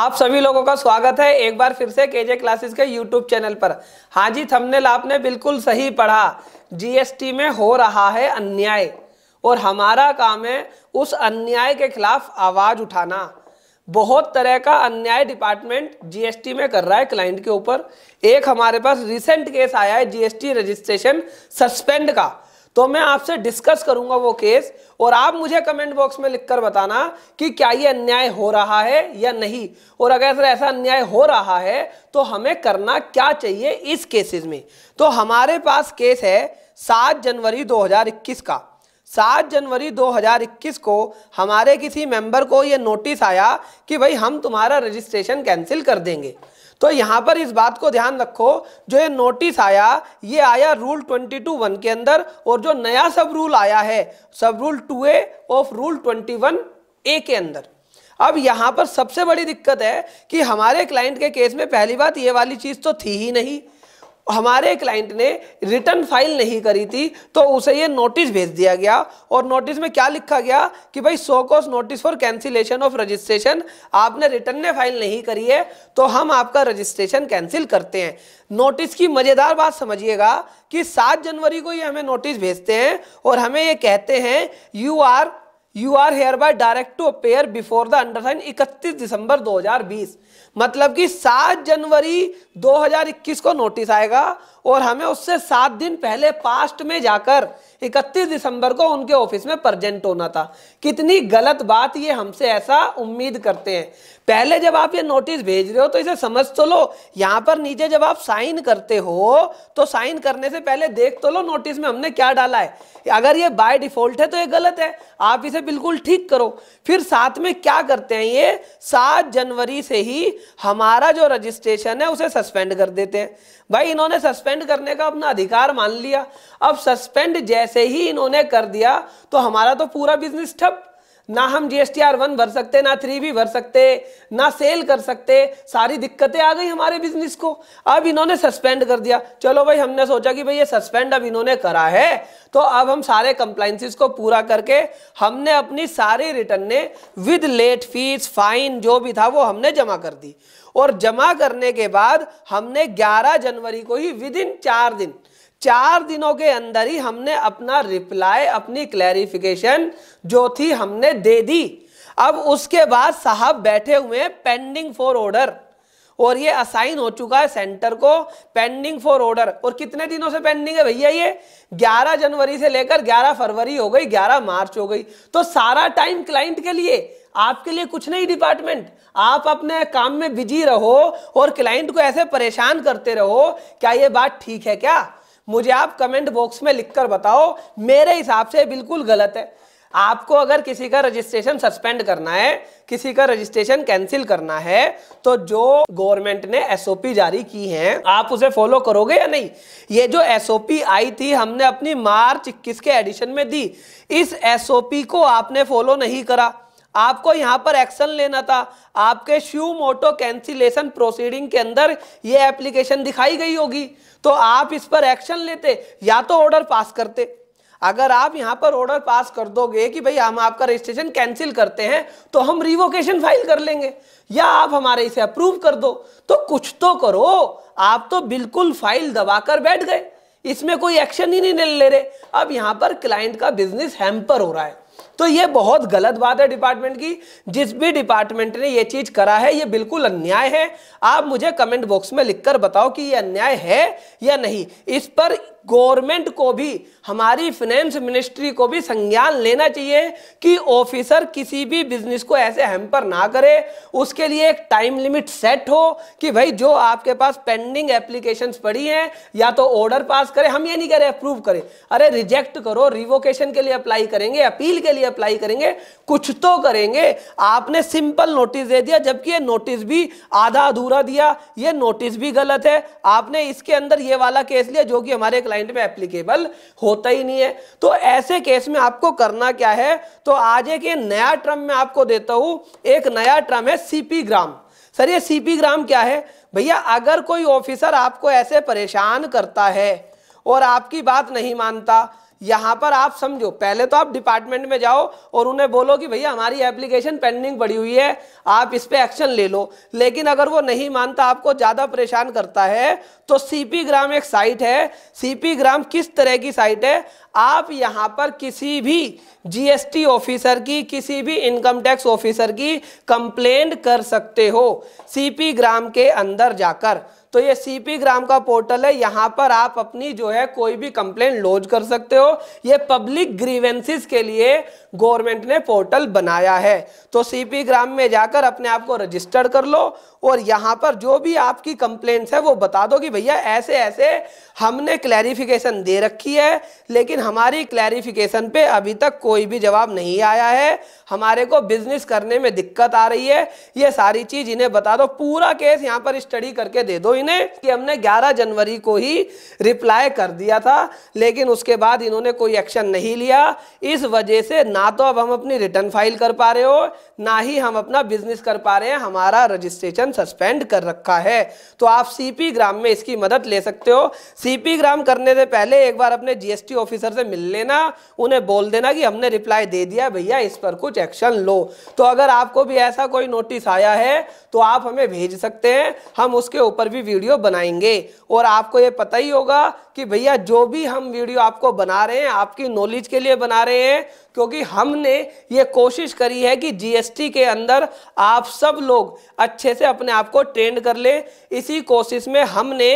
आप सभी लोगों का स्वागत है एक बार फिर से केजे क्लासेस के यूट्यूब चैनल पर हाँ जी थंबनेल आपने बिल्कुल सही पढ़ा जीएसटी में हो रहा है अन्याय और हमारा काम है उस अन्याय के खिलाफ आवाज उठाना बहुत तरह का अन्याय डिपार्टमेंट जीएसटी में कर रहा है क्लाइंट के ऊपर एक हमारे पास रिसेंट केस आया है जीएसटी रजिस्ट्रेशन सस्पेंड का तो मैं आपसे डिस्कस करूंगा वो केस और आप मुझे कमेंट बॉक्स में लिखकर बताना कि क्या ये अन्याय हो रहा है या नहीं और अगर सर ऐसा अन्याय हो रहा है तो हमें करना क्या चाहिए इस केसेस में तो हमारे पास केस है सात जनवरी 2021 का सात जनवरी 2021 को हमारे किसी मेंबर को ये नोटिस आया कि भाई हम तुम्हारा रजिस्ट्रेशन कैंसिल कर देंगे तो यहाँ पर इस बात को ध्यान रखो जो ये नोटिस आया ये आया रूल ट्वेंटी टू वन के अंदर और जो नया सब रूल आया है सब rule two A of rule twenty one A के अंदर अब यहाँ पर सबसे बड़ी दिक्कत है कि हमारे क्लाइंट के केस में पहली बात ये वाली चीज़ तो थी ही नहीं हमारे क्लाइंट ने रिटर्न फाइल नहीं करी थी तो उसे ये नोटिस भेज दिया गया और नोटिस में क्या लिखा गया कि भाई show cause notice for cancellation of registration आपने रिटर्न ने फाइल नहीं करी है तो हम आपका रजिस्ट्रेशन कैंसिल करते हैं नोटिस की मज़ेदार बात समझिएगा कि सात जनवरी को ये हमें नोटिस भेजते हैं और हमें ये कहते हैं you are you are hereby direct to appear before the undersign इकतीस दिसंबर बीस मतलब कि 7 जनवरी 2021 को नोटिस आएगा और हमें उससे सात दिन पहले पास्ट में जाकर इकतीस दिसंबर को उनके ऑफिस में प्रजेंट होना था कितनी गलत बात ये हमसे ऐसा उम्मीद करते हैं पहले जब आप ये नोटिस भेज रहे हो तो इसे समझ तो लो यहाँ पर नीचे जब आप साइन करते हो तो साइन करने से पहले देख तो लो नोटिस में हमने क्या डाला है अगर ये बाय डिफॉल्ट है तो ये गलत है आप इसे बिल्कुल ठीक करो फिर साथ में क्या करते हैं ये सात जनवरी से ही हमारा जो रजिस्ट्रेशन है उसे सस्पेंड कर देते हैं भाई इन्होंने सस्पेंड करने का अपना अधिकार मान लिया अब सस्पेंड जैसे ऐसे ही इन्होंने कर दिया तो हमारा तो पूरा बिजनेस ठप ना हम जी एस आर वन भर सकते ना थ्री भी भर सकते ना सेल कर सकते सारी दिक्कतें आ गई हमारे बिजनेस को अब इन्होंने सस्पेंड कर दिया चलो भाई हमने सोचा कि भाई ये सस्पेंड अब इन्होंने करा है तो अब हम सारे कंप्लाइंसिस को पूरा करके हमने अपनी सारी रिटर्न ने विद लेट फीस फाइन जो भी था वो हमने जमा कर दी और जमा करने के बाद हमने ग्यारह जनवरी को ही विद इन चार दिन चार दिनों के अंदर ही हमने अपना रिप्लाई अपनी क्लैरिफिकेशन जो थी हमने दे दी अब उसके बाद साहब बैठे हुए पेंडिंग फॉर ऑर्डर और ये असाइन हो चुका है सेंटर को पेंडिंग फॉर ऑर्डर और कितने दिनों से पेंडिंग है भैया ये 11 जनवरी से लेकर 11 फरवरी हो गई 11 मार्च हो गई तो सारा टाइम क्लाइंट के लिए आपके लिए कुछ नहीं डिपार्टमेंट आप अपने काम में बिजी रहो और क्लाइंट को ऐसे परेशान करते रहो क्या ये बात ठीक है क्या मुझे आप कमेंट बॉक्स में लिखकर बताओ मेरे हिसाब से बिल्कुल गलत है आपको अगर किसी का रजिस्ट्रेशन सस्पेंड करना है किसी का रजिस्ट्रेशन कैंसिल करना है तो जो गवर्नमेंट ने एसओपी जारी की है आप उसे फॉलो करोगे या नहीं ये जो एसओपी आई थी हमने अपनी मार्च इक्कीस के एडिशन में दी इस एसओपी को आपने फॉलो नहीं करा आपको यहां पर एक्शन लेना था आपके श्यू मोटो कैंसिलेशन प्रोसीडिंग के अंदर यह एप्लीकेशन दिखाई गई होगी तो आप इस पर एक्शन लेते या तो ऑर्डर पास करते अगर आप यहां पर ऑर्डर पास कर दोगे कि भाई हम आपका रजिस्ट्रेशन कैंसिल करते हैं तो हम रिवोकेशन फाइल कर लेंगे या आप हमारे इसे अप्रूव कर दो तो कुछ तो करो आप तो बिल्कुल फाइल दबाकर बैठ गए इसमें कोई एक्शन ही नहीं ले रहे अब यहां पर क्लाइंट का बिजनेस हैम्पर हो रहा है तो ये बहुत गलत बात है डिपार्टमेंट की जिस भी डिपार्टमेंट ने ये चीज करा है ये बिल्कुल अन्याय है आप मुझे कमेंट बॉक्स में लिखकर बताओ कि ये अन्याय है या नहीं इस पर गवर्नमेंट को भी हमारी फाइनेंस मिनिस्ट्री को भी संज्ञान लेना चाहिए कि ऑफिसर किसी भी बिजनेस को ऐसे हेम्पर ना करे उसके लिए एक टाइम लिमिट सेट हो कि भाई जो आपके पास पेंडिंग एप्लीकेशंस पड़ी हैं या तो ऑर्डर पास करें हम ये नहीं कह रहे अप्रूव करें अरे रिजेक्ट करो रिवोकेशन के लिए अप्लाई करेंगे अपील के लिए अप्लाई करेंगे कुछ तो करेंगे आपने सिंपल नोटिस दे दिया जबकि ये नोटिस भी आधा अधूरा दिया ये नोटिस भी गलत है आपने इसके अंदर ये वाला केस लिया जो कि हमारे क्लाइंट पे एप्लीकेबल होता ही नहीं है तो ऐसे केस में आपको करना क्या है तो आज एक नया ट्रम मैं आपको देता हूं एक नया ट्रम है सीपी ग्राम सर ये सीपी ग्राम क्या है भैया अगर कोई ऑफिसर आपको ऐसे परेशान करता है और आपकी बात नहीं मानता यहाँ पर आप समझो पहले तो आप डिपार्टमेंट में जाओ और उन्हें बोलो कि भैया हमारी एप्लीकेशन पेंडिंग पड़ी हुई है आप इस पर एक्शन ले लो लेकिन अगर वो नहीं मानता आपको ज़्यादा परेशान करता है तो सीपी ग्राम एक साइट है सीपी ग्राम किस तरह की साइट है आप यहाँ पर किसी भी जीएसटी ऑफिसर की किसी भी इनकम टैक्स ऑफिसर की कंप्लेंट कर सकते हो सीपी ग्राम के अंदर जाकर तो ये सीपी ग्राम का पोर्टल है यहाँ पर आप अपनी जो है कोई भी कंप्लेन लॉन्च कर सकते हो ये पब्लिक ग्रीवेंसिस के लिए गवर्नमेंट ने पोर्टल बनाया है तो सीपी ग्राम में जाकर अपने आप को रजिस्टर कर लो और यहाँ पर जो भी आपकी कंप्लेंट्स है वो बता दो कि भैया ऐसे ऐसे हमने क्लैरिफिकेशन दे रखी है लेकिन हमारी क्लैरिफिकेशन पे अभी तक कोई भी जवाब नहीं आया है हमारे को बिजनेस करने में दिक्कत आ रही है ये सारी चीज़ इन्हें बता दो पूरा केस यहाँ पर स्टडी करके दे दो ने कि हमने 11 जनवरी को ही रिप्लाई कर दिया था लेकिन उसके बाद इन्होंने कोई एक्शन नहीं लिया इस वजह से ना तो अब हम अपनी रिटर्न फाइल कर पा रहे हो ना ही हम अपना बिजनेस कर पा रहे हैं हमारा रजिस्ट्रेशन सस्पेंड कर रखा है तो आप सी ग्राम में इसकी मदद ले सकते हो सी ग्राम करने से पहले एक बार अपने जी ऑफिसर से मिल लेना उन्हें बोल देना कि हमने रिप्लाई दे दिया भैया इस पर कुछ एक्शन लो तो अगर आपको भी ऐसा कोई नोटिस आया है तो आप हमें भेज सकते हैं हम उसके ऊपर भी वीडियो बनाएंगे और आपको ये पता ही होगा कि भैया जो भी हम वीडियो आपको बना रहे हैं आपकी नॉलेज के लिए बना रहे हैं क्योंकि हमने ये कोशिश करी है कि जीएसटी के अंदर आप सब लोग अच्छे से अपने आप को ट्रेंड कर लें इसी कोशिश में हमने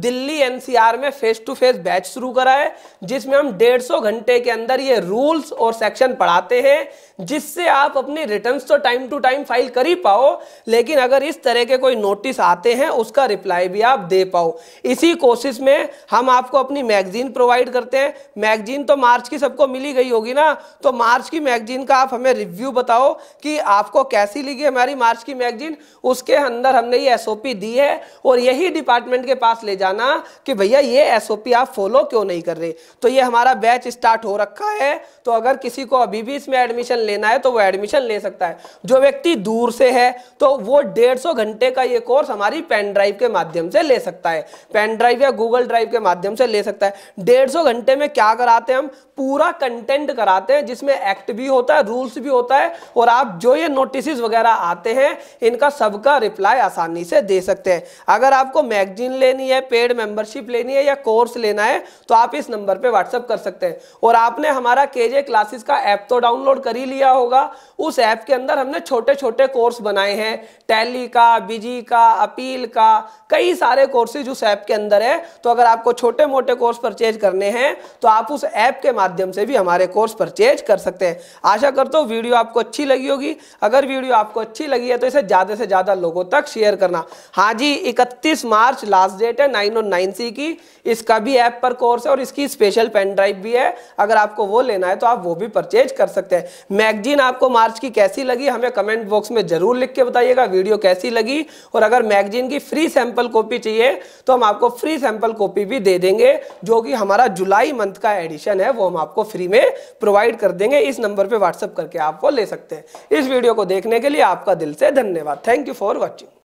दिल्ली एनसीआर में फेस टू फेस बैच शुरू करा है जिसमें हम डेढ़ सौ घंटे के अंदर ये रूल्स और सेक्शन पढ़ाते हैं जिससे आप अपने रिटर्न्स तो टाइम टू टाइम फाइल कर ही पाओ लेकिन अगर इस तरह के कोई नोटिस आते हैं उसका रिप्लाई भी आप दे पाओ इसी कोशिश में हम आपको अपनी मैगजीन प्रोवाइड करते हैं मैगजीन तो मार्च की सबको मिली गई होगी ना तो मार्च की मैगजीन का आप हमें रिव्यू बताओ कि आपको कैसी लगी हमारी मार्च की मैगजीन उसके अंदर हमने ये एस दी है और यही डिपार्टमेंट के पास ले जा जाना कि भैया ये एसओपी आप फॉलो क्यों नहीं कर रहे तो ये हमारा बैच स्टार्ट हो रखा है तो अगर किसी को अभी भी इसमें एडमिशन लेना है तो वो एडमिशन ले सकता है जो व्यक्ति दूर से है तो वो डेढ़ घंटे का ये कोर्स हमारी पेन ड्राइव के माध्यम से ले सकता है पेन ड्राइव या गूगल ड्राइव के माध्यम से ले सकता है डेढ़ घंटे में क्या कराते हैं हम पूरा कंटेंट कराते हैं जिसमें एक्ट भी होता है रूल्स भी होता है और आप जो ये नोटिस वगैरह आते हैं इनका सबका रिप्लाई आसानी से दे सकते हैं अगर आपको मैगजीन लेनी है पेड मेंबरशिप लेनी है या कोर्स लेना है तो आप इस नंबर पे व्हाट्सअप कर सकते हैं और आपने हमारा केजे क्लासेस का ऐप तो डाउनलोड कर ही लिया होगा उस ऐप के अंदर हमने छोटे छोटे कोर्स बनाए हैं टैली का बिजी का अपील का कई सारे कोर्सेज उस ऐप के अंदर है तो अगर आपको छोटे मोटे कोर्स परचेज करने हैं तो आप उस ऐप के माध्यम से भी हमारे कोर्स परचेज कर सकते हैं आशा करता हूँ वीडियो आपको अच्छी लगी होगी अगर वीडियो आपको अच्छी लगी है तो इसे ज़्यादा से ज़्यादा लोगों तक शेयर करना हाँ जी 31 मार्च लास्ट डेट है नाइन और नाइन सी की इसका भी ऐप पर कोर्स है और इसकी स्पेशल पेन ड्राइव भी है अगर आपको वो लेना है तो आप वो भी परचेज कर सकते हैं मैगजीन आपको मार्च की कैसी लगी हमें कमेंट बॉक्स में जरूर लिख के बताइएगा वीडियो कैसी लगी और अगर मैगजीन की फ्री सैंपल कॉपी चाहिए तो हम आपको फ्री सैंपल कॉपी भी दे देंगे जो कि हमारा जुलाई मंथ का एडिशन है वो हम आपको फ्री में प्रोवाइड कर देंगे इस नंबर पर व्हाट्सअप करके आप वो ले सकते हैं इस वीडियो को देखने के लिए आपका दिल से धन्यवाद थैंक यू फॉर वॉचिंग